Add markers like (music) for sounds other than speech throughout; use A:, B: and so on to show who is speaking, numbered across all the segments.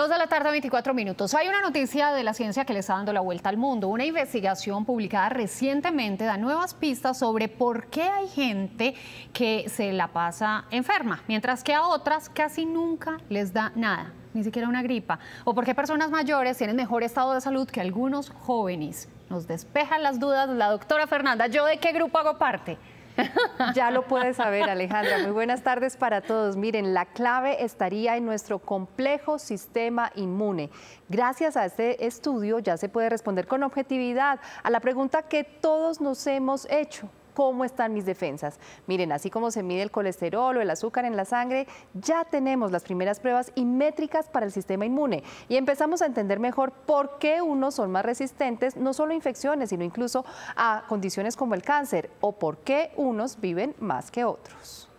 A: Dos de la tarde, 24 minutos. Hay una noticia de la ciencia que le está dando la vuelta al mundo. Una investigación publicada recientemente da nuevas pistas sobre por qué hay gente que se la pasa enferma, mientras que a otras casi nunca les da nada, ni siquiera una gripa. O por qué personas mayores tienen mejor estado de salud que algunos jóvenes. Nos despejan las dudas la doctora Fernanda. ¿Yo de qué grupo hago parte? (laughs) Ya lo puedes saber, Alejandra. Muy buenas tardes para todos. Miren, la clave estaría en nuestro complejo sistema inmune. Gracias a este estudio ya se puede responder con objetividad a la pregunta que todos nos hemos hecho cómo están mis defensas. Miren, así como se mide el colesterol o el azúcar en la sangre, ya tenemos las primeras pruebas y métricas para el sistema inmune y empezamos a entender mejor por qué unos son más resistentes, no solo a infecciones, sino incluso a condiciones como el cáncer o por qué unos viven más que otros.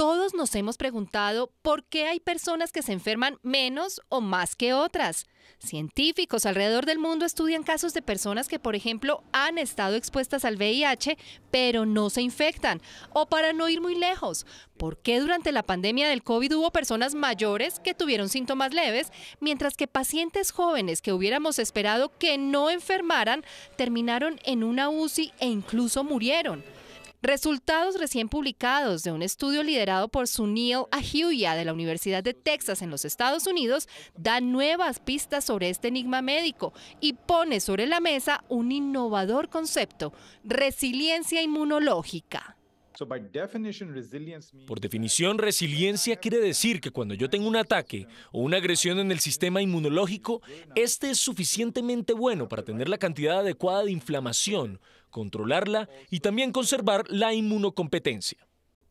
A: Todos nos hemos preguntado por qué hay personas que se enferman menos o más que otras. Científicos alrededor del mundo estudian casos de personas que, por ejemplo, han estado expuestas al VIH, pero no se infectan. O para no ir muy lejos, ¿por qué durante la pandemia del COVID hubo personas mayores que tuvieron síntomas leves, mientras que pacientes jóvenes que hubiéramos esperado que no enfermaran terminaron en una UCI e incluso murieron? Resultados recién publicados de un estudio liderado por Sunil Ahuya de la Universidad de Texas en los Estados Unidos dan nuevas pistas sobre este enigma médico y pone sobre la mesa un innovador concepto, resiliencia inmunológica.
B: Por definición, resiliencia quiere decir que cuando yo tengo un ataque o una agresión en el sistema inmunológico, este es suficientemente bueno para tener la cantidad adecuada de inflamación controlarla y también conservar la inmunocompetencia.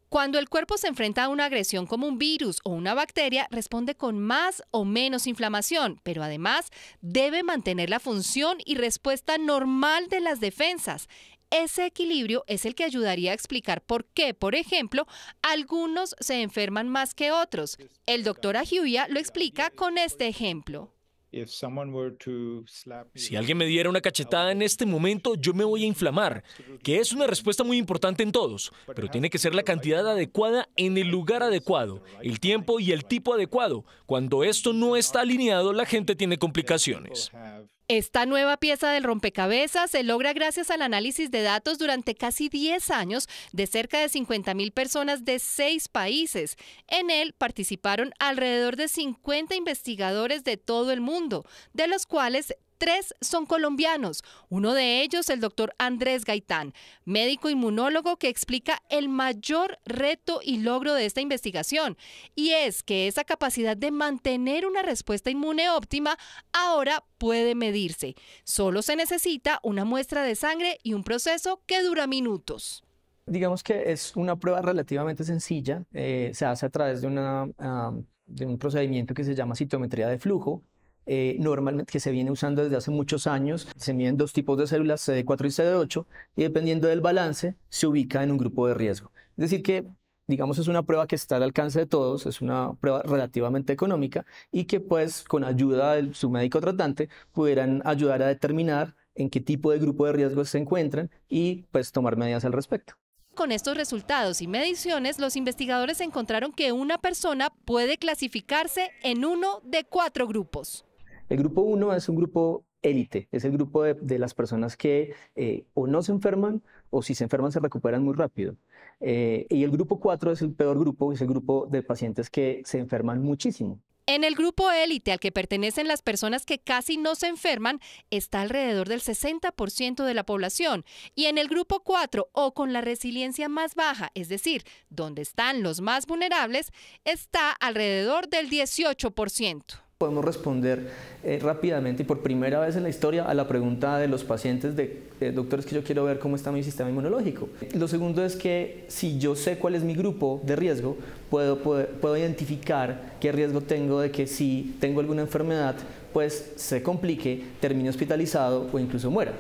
A: Cuando el cuerpo se enfrenta a una agresión como un virus o una bacteria, responde con más o menos inflamación, pero además debe mantener la función y respuesta normal de las defensas. Ese equilibrio es el que ayudaría a explicar por qué, por ejemplo, algunos se enferman más que otros. El doctor Ajiuya lo explica con este ejemplo.
B: Si alguien me diera una cachetada en este momento, yo me voy a inflamar, que es una respuesta muy importante en todos, pero tiene que ser la cantidad adecuada en el lugar adecuado, el tiempo y el tipo adecuado. Cuando esto no está alineado, la gente tiene complicaciones.
A: Esta nueva pieza del rompecabezas se logra gracias al análisis de datos durante casi 10 años de cerca de 50.000 personas de seis países. En él participaron alrededor de 50 investigadores de todo el mundo, de los cuales tres son colombianos. Uno de ellos, el doctor Andrés Gaitán, médico inmunólogo que explica el mayor reto y logro de esta investigación, y es que esa capacidad de mantener una respuesta inmune óptima ahora puede medirse. Solo se necesita una muestra de sangre y un proceso que dura minutos
C: digamos que es una prueba relativamente sencilla. Eh, se hace a través de, de un procedimiento que se llama citometría de flujo, eh, normalmente que se viene usando desde hace muchos años. Se miden dos tipos de células, CD4 y CD8, y dependiendo del balance se ubica en un grupo de riesgo. Es decir, que digamos, es una prueba que está al alcance de todos, es una prueba relativamente económica y que pues con ayuda de su médico tratante pudieran ayudar a determinar en qué tipo de grupo de riesgo se encuentran y pues tomar medidas al respecto.
A: Con estos resultados y mediciones, los investigadores encontraron que una persona puede clasificarse en uno de cuatro grupos.
C: El grupo 1 es un grupo élite, es el grupo de, las personas que eh, o no se enferman o si se enferman se recuperan muy rápido. Eh, y el grupo 4 es el peor grupo, es el grupo de pacientes que se enferman muchísimo.
A: En el grupo élite al que pertenecen las personas que casi no se enferman está alrededor del 60% de la población y en el grupo 4 o con la resiliencia más baja, es decir, donde están los más vulnerables, está alrededor del 18%
C: podemos responder eh, rápidamente y por primera vez en la historia a la pregunta de los pacientes de eh, doctores que yo quiero ver cómo está mi sistema inmunológico. Lo segundo es que si yo sé cuál es mi grupo de riesgo, puedo identificar qué riesgo tengo de que si tengo alguna enfermedad, pues se complique, termine hospitalizado o incluso muera.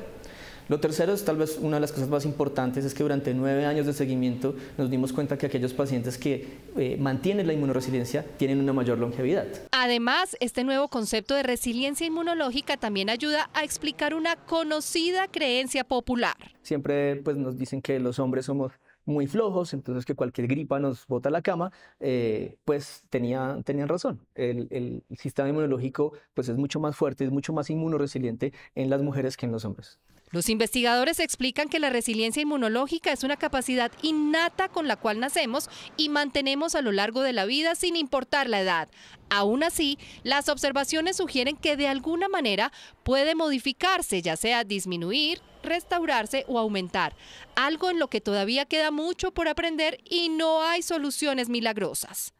C: Lo tercero es tal vez una de las cosas más importantes, es que durante nueve años de seguimiento nos dimos cuenta que aquellos pacientes que eh, mantienen la inmunoresiliencia tienen una mayor longevidad.
A: Además, este nuevo concepto de resiliencia inmunológica también ayuda a explicar una conocida creencia popular.
C: Siempre pues, nos dicen que los hombres somos muy flojos, entonces que cualquier gripa nos bota la cama, eh, pues tenía, tenían razón. El, sistema inmunológico pues es mucho más fuerte, es mucho más inmunoresiliente en las mujeres que en los hombres.
A: Los investigadores explican que la resiliencia inmunológica es una capacidad innata con la cual nacemos y mantenemos a lo largo de la vida sin importar la edad. Aún así, las observaciones sugieren que de alguna manera puede modificarse, ya sea disminuir, restaurarse o aumentar, algo en lo que todavía queda mucho por aprender y no hay soluciones milagrosas.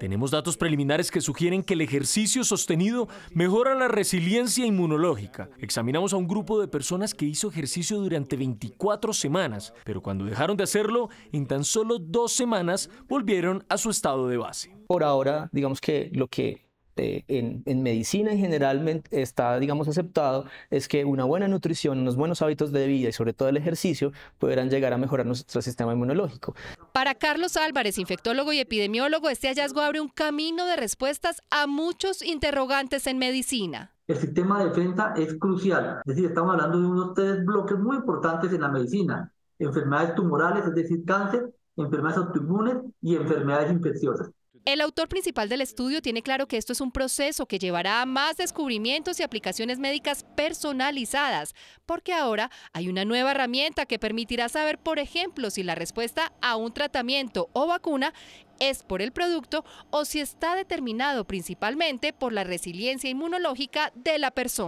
B: Tenemos datos preliminares que sugieren que el ejercicio sostenido mejora la resiliencia inmunológica. Examinamos a un grupo de personas que hizo ejercicio durante 24 semanas, pero cuando dejaron de hacerlo, en tan solo dos semanas volvieron a su estado de base. Por ahora, digamos que lo
C: que este, en, medicina y generalmente está, digamos, aceptado, es que una buena nutrición, unos buenos hábitos de vida y sobre todo el ejercicio podrán llegar a mejorar nuestro sistema inmunológico.
A: Para Carlos Álvarez, infectólogo y epidemiólogo, este hallazgo abre un camino de respuestas a muchos interrogantes en medicina.
C: El sistema de defensa es crucial, es decir, estamos hablando de unos tres bloques muy importantes en la medicina, enfermedades tumorales, es decir, cáncer,
B: enfermedades autoinmunes y enfermedades infecciosas.
A: El autor principal del estudio tiene claro que esto es un proceso que llevará a más descubrimientos y aplicaciones médicas personalizadas, porque ahora hay una nueva herramienta que permitirá saber, por ejemplo, si la respuesta a un tratamiento o vacuna es por el producto o si está determinado principalmente por la resiliencia inmunológica de la persona.